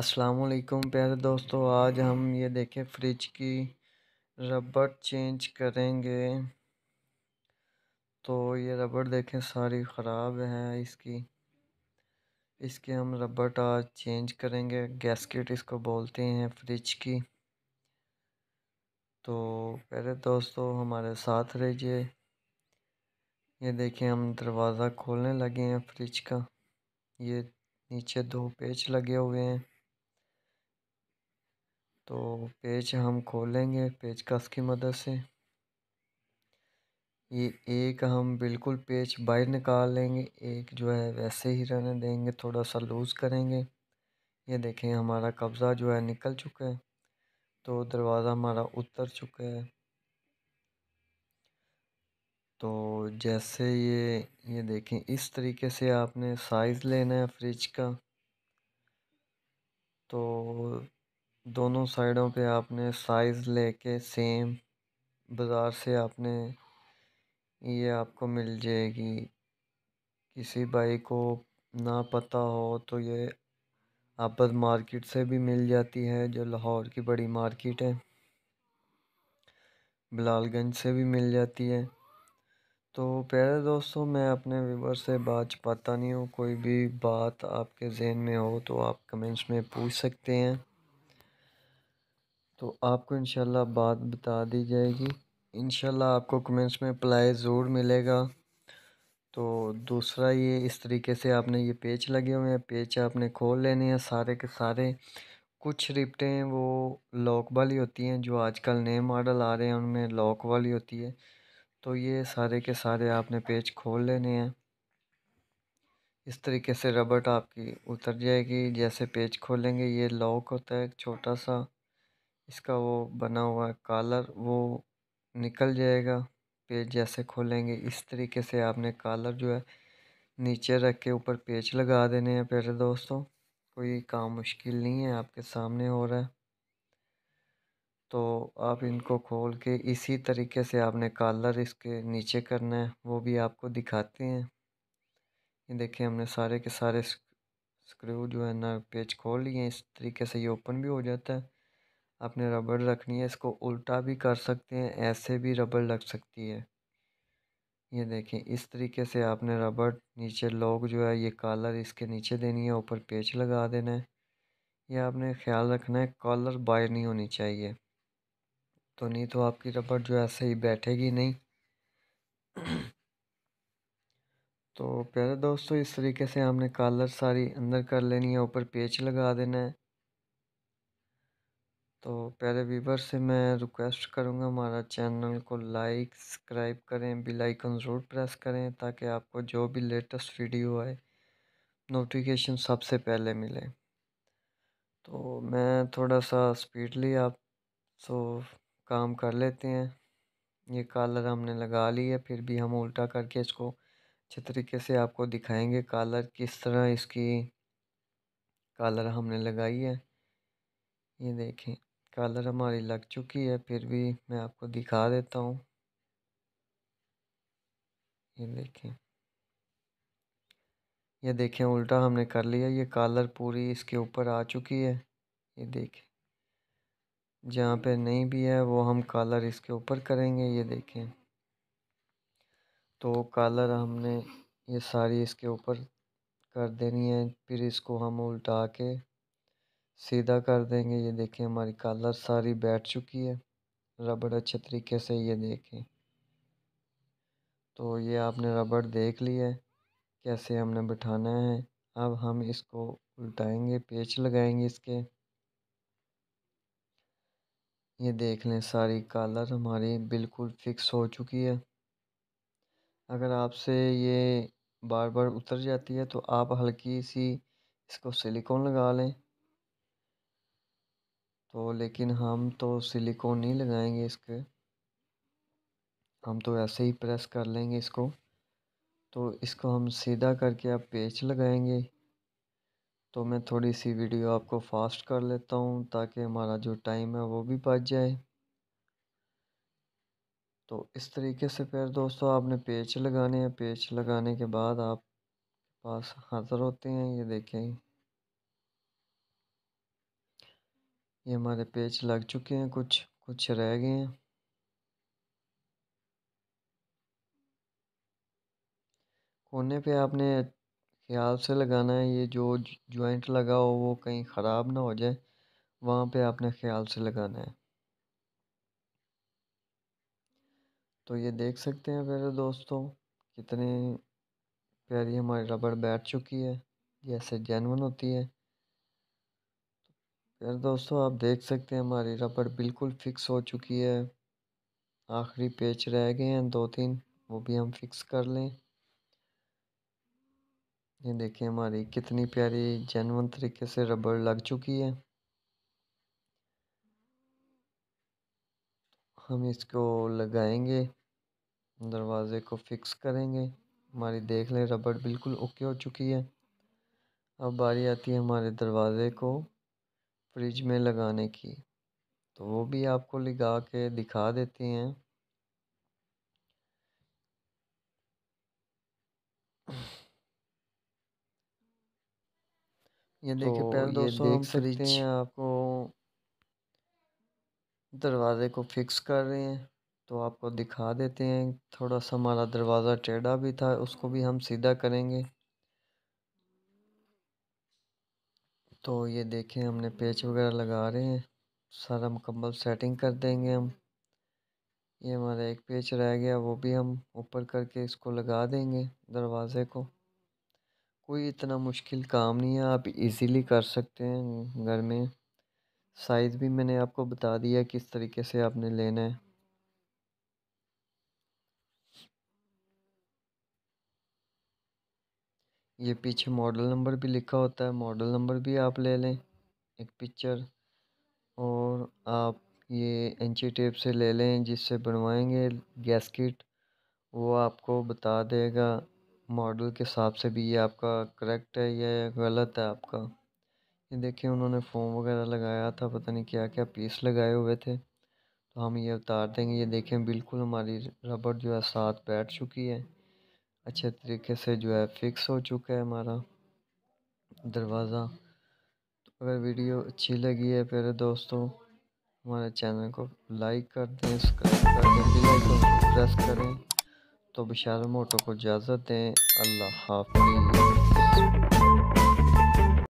अस्सलाम वालेकुम प्यारे दोस्तों आज हम ये देखें फ्रिज की रबर चेंज करेंगे तो ये रबड़ देखें सारी ख़राब है इसकी इसके हम रबड़ आज चेंज करेंगे गैसकेट इसको बोलते हैं फ्रिज की तो प्यारे दोस्तों हमारे साथ रहिए ये देखें हम दरवाज़ा खोलने लगे हैं फ्रिज का ये नीचे दो पेच लगे हुए हैं तो पेज हम खोलेंगे पेज कस की मदद से ये एक हम बिल्कुल पेज बाहर निकाल लेंगे एक जो है वैसे ही रहने देंगे थोड़ा सा लूज़ करेंगे ये देखें हमारा कब्ज़ा जो है निकल चुका है तो दरवाज़ा हमारा उतर चुका है तो जैसे ये ये देखें इस तरीके से आपने साइज़ लेना है फ्रिज का तो दोनों साइडों पे आपने साइज़ लेके सेम बाज़ार से आपने ये आपको मिल जाएगी किसी भाई को ना पता हो तो ये आपस मार्केट से भी मिल जाती है जो लाहौर की बड़ी मार्केट है बिलालगंज से भी मिल जाती है तो प्यारे दोस्तों मैं अपने व्यूवर से बात पाता नहीं हूँ कोई भी बात आपके जहन में हो तो आप कमेंट्स में पूछ सकते हैं तो आपको इंशाल्लाह बात बता दी जाएगी इंशाल्लाह आपको कमेंट्स में अप्लाई ज़रूर मिलेगा तो दूसरा ये इस तरीके से आपने ये पेज लगे हुए हैं पेज आपने खोल लेने हैं सारे के सारे कुछ रिप्टें वो लॉक वाली होती हैं जो आजकल नए मॉडल आ रहे हैं उनमें लॉक वाली होती है तो ये सारे के सारे आपने पेज खोल लेने हैं इस तरीके से रबट आपकी उतर जाएगी जैसे पेज खोलेंगे ये लॉक होता है एक छोटा सा इसका वो बना हुआ कॉलर वो निकल जाएगा पेज जैसे खोलेंगे इस तरीके से आपने कॉलर जो है नीचे रख के ऊपर पेच लगा देने हैं प्यारे दोस्तों कोई काम मुश्किल नहीं है आपके सामने हो रहा है तो आप इनको खोल के इसी तरीके से आपने कॉलर इसके नीचे करना है वो भी आपको दिखाते हैं ये देखिए हमने सारे के सारे स्क्रू जो है ना पेज खोल लिए इस तरीके से ये ओपन भी हो जाता है आपने रबड़ रखनी है इसको उल्टा भी कर सकते हैं ऐसे भी रबड़ लग सकती है ये देखें इस तरीके से आपने रबड़ नीचे लोग जो है ये कॉलर इसके नीचे देनी है ऊपर पेच लगा देना है ये आपने ख्याल रखना है कॉलर बाहर नहीं होनी चाहिए तो नहीं तो आपकी रबड़ जो ऐसे ही बैठेगी नहीं तो प्यारे दोस्तों इस तरीके से हमने कॉलर सारी अंदर कर लेनी है ऊपर पेच लगा देना है तो प्यारे व्यूवर से मैं रिक्वेस्ट करूँगा हमारा चैनल को लाइक सब्सक्राइब करें बेल आइकन ज़रूर प्रेस करें ताकि आपको जो भी लेटेस्ट वीडियो आए नोटिफिकेशन सबसे पहले मिले तो मैं थोड़ा सा स्पीडली आप सो काम कर लेते हैं ये कॉलर हमने लगा ली है फिर भी हम उल्टा करके इसको अच्छे तरीके से आपको दिखाएंगे कॉलर किस तरह इसकी कॉलर हमने लगाई है ये देखें कॉलर हमारी लग चुकी है फिर भी मैं आपको दिखा देता हूँ ये देखें ये देखें उल्टा हमने कर लिया ये कॉलर पूरी इसके ऊपर आ चुकी है ये देखें जहाँ पे नहीं भी है वो हम कॉलर इसके ऊपर करेंगे ये देखें तो कॉलर हमने ये सारी इसके ऊपर कर देनी है फिर इसको हम उल्टा के सीधा कर देंगे ये देखें हमारी कॉलर सारी बैठ चुकी है रबड़ अच्छे तरीके से ये देखें तो ये आपने रबड़ देख लिया है कैसे हमने बिठाना है अब हम इसको उल्टाएंगे पेच लगाएंगे इसके ये देख लें सारी कॉलर हमारी बिल्कुल फिक्स हो चुकी है अगर आपसे ये बार बार उतर जाती है तो आप हल्की सी इसको सिलिकॉन लगा लें तो लेकिन हम तो सिलिकॉन नहीं लगाएंगे इसके हम तो ऐसे ही प्रेस कर लेंगे इसको तो इसको हम सीधा करके आप पेच लगाएंगे तो मैं थोड़ी सी वीडियो आपको फास्ट कर लेता हूँ ताकि हमारा जो टाइम है वो भी बच जाए तो इस तरीके से फिर दोस्तों आपने पेच लगाने हैं पेच लगाने के बाद आप पास हाज़िर होते हैं ये देखें ये हमारे पेज लग चुके हैं कुछ कुछ रह गए हैं कोने पे आपने ख्याल से लगाना है ये जो जॉइंट लगा हो वो कहीं ख़राब ना हो जाए वहाँ पे आपने ख्याल से लगाना है तो ये देख सकते हैं मेरे दोस्तों कितने प्यारी हमारी रबड़ बैठ चुकी है जैसे जैनवन होती है यार दोस्तों आप देख सकते हैं हमारी रबड़ बिल्कुल फिक्स हो चुकी है आखिरी पेच रह गए हैं दो तीन वो भी हम फिक्स कर लें ये देखिए हमारी कितनी प्यारी जेनवन तरीके से रबड़ लग चुकी है हम इसको लगाएंगे दरवाज़े को फिक्स करेंगे हमारी देख लें रबड़ बिल्कुल ओके हो चुकी है अब बारी आती है हमारे दरवाज़े को फ्रिज में लगाने की तो वो भी आपको लगा के दिखा देते हैं ये तो देखिए तो पहले दोस्तों देख सकते हैं आपको दरवाज़े को फिक्स कर रहे हैं तो आपको दिखा देते हैं थोड़ा सा हमारा दरवाज़ा टेढ़ा भी था उसको भी हम सीधा करेंगे तो ये देखें हमने पेच वगैरह लगा रहे हैं सारा मुकम्मल सेटिंग कर देंगे हम ये हमारा एक पेच रह गया वो भी हम ऊपर करके इसको लगा देंगे दरवाज़े को कोई इतना मुश्किल काम नहीं है आप इजीली कर सकते हैं घर में साइज़ भी मैंने आपको बता दिया किस तरीके से आपने लेना है ये पीछे मॉडल नंबर भी लिखा होता है मॉडल नंबर भी आप ले लें एक पिक्चर और आप ये इंची टेप से ले लें जिससे बनवाएंगे गैस किट वो आपको बता देगा मॉडल के हिसाब से भी ये आपका करेक्ट है या गलत है आपका ये देखिए उन्होंने फोम वगैरह लगाया था पता नहीं क्या क्या पीस लगाए हुए थे तो हम ये उतार देंगे ये देखें बिल्कुल हमारी रबड़ जो है साथ बैठ चुकी है अच्छे तरीके से जो है फिक्स हो चुका है हमारा दरवाज़ा तो अगर वीडियो अच्छी लगी है प्यारे दोस्तों हमारे चैनल को लाइक कर दें सब्सक्राइब कर दें बेल आइकन प्रेस करें तो बिशाल मोटो को इजाज़त दें अल्लाह हाफिज़